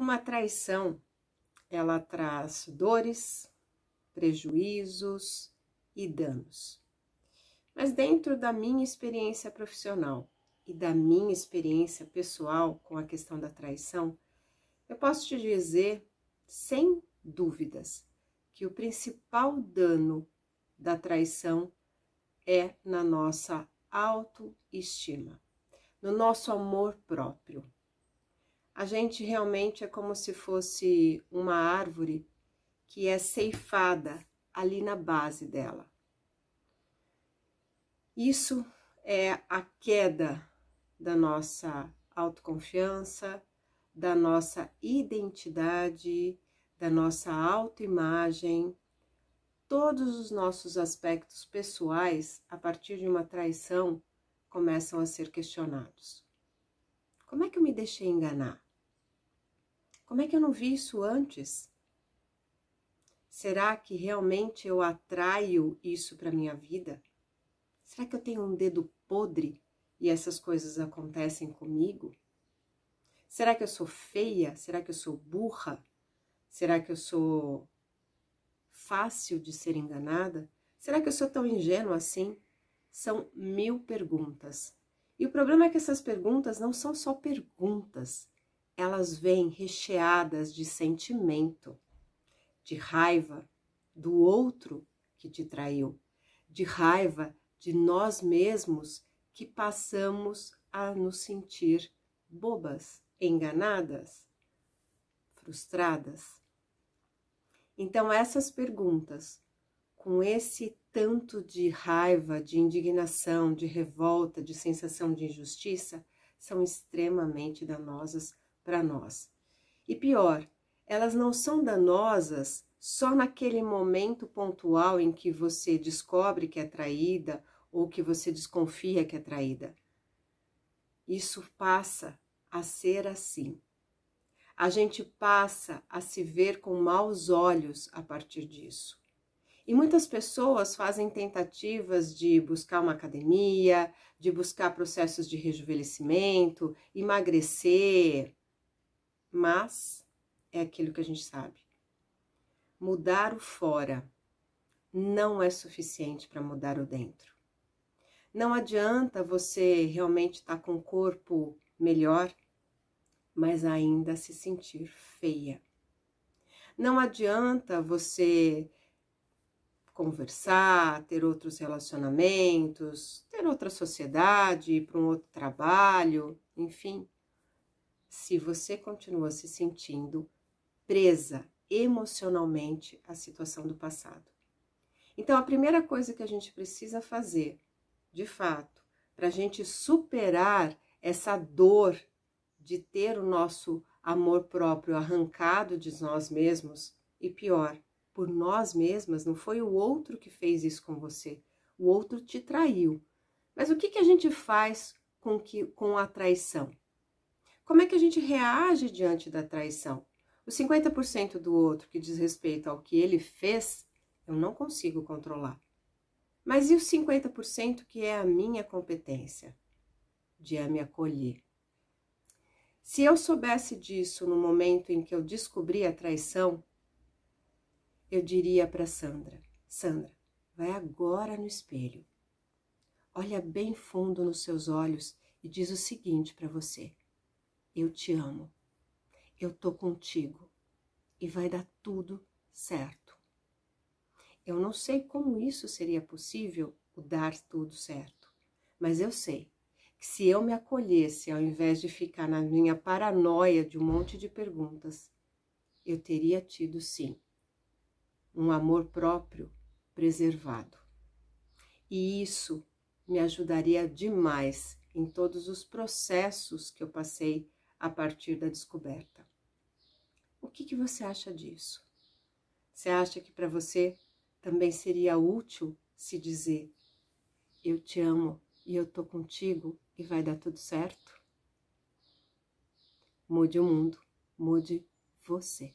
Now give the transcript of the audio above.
Uma traição, ela traz dores, prejuízos e danos. Mas dentro da minha experiência profissional e da minha experiência pessoal com a questão da traição, eu posso te dizer, sem dúvidas, que o principal dano da traição é na nossa autoestima, no nosso amor próprio a gente realmente é como se fosse uma árvore que é ceifada ali na base dela. Isso é a queda da nossa autoconfiança, da nossa identidade, da nossa autoimagem, todos os nossos aspectos pessoais, a partir de uma traição, começam a ser questionados. Como é que eu me deixei enganar? Como é que eu não vi isso antes? Será que realmente eu atraio isso para minha vida? Será que eu tenho um dedo podre e essas coisas acontecem comigo? Será que eu sou feia? Será que eu sou burra? Será que eu sou fácil de ser enganada? Será que eu sou tão ingênua assim? São mil perguntas. E o problema é que essas perguntas não são só perguntas, elas vêm recheadas de sentimento, de raiva do outro que te traiu, de raiva de nós mesmos que passamos a nos sentir bobas, enganadas, frustradas. Então, essas perguntas, com esse tanto de raiva, de indignação, de revolta, de sensação de injustiça, são extremamente danosas para nós. E pior, elas não são danosas só naquele momento pontual em que você descobre que é traída ou que você desconfia que é traída. Isso passa a ser assim. A gente passa a se ver com maus olhos a partir disso. E muitas pessoas fazem tentativas de buscar uma academia, de buscar processos de rejuvenescimento, emagrecer, mas é aquilo que a gente sabe. Mudar o fora não é suficiente para mudar o dentro. Não adianta você realmente estar tá com o corpo melhor, mas ainda se sentir feia. Não adianta você conversar, ter outros relacionamentos, ter outra sociedade, ir para um outro trabalho, enfim, se você continua se sentindo presa emocionalmente à situação do passado. Então, a primeira coisa que a gente precisa fazer, de fato, para a gente superar essa dor de ter o nosso amor próprio arrancado de nós mesmos e pior, por nós mesmas, não foi o outro que fez isso com você, o outro te traiu. Mas o que, que a gente faz com, que, com a traição? Como é que a gente reage diante da traição? Os 50% do outro que diz respeito ao que ele fez, eu não consigo controlar. Mas e os 50% que é a minha competência? De me acolher. Se eu soubesse disso no momento em que eu descobri a traição, eu diria para Sandra: Sandra, vai agora no espelho. Olha bem fundo nos seus olhos e diz o seguinte para você: eu te amo, eu tô contigo e vai dar tudo certo. Eu não sei como isso seria possível, o dar tudo certo, mas eu sei que se eu me acolhesse ao invés de ficar na minha paranoia de um monte de perguntas, eu teria tido sim um amor próprio preservado. E isso me ajudaria demais em todos os processos que eu passei a partir da descoberta. O que, que você acha disso? Você acha que para você também seria útil se dizer: Eu te amo e eu tô contigo e vai dar tudo certo? Mude o mundo, mude você.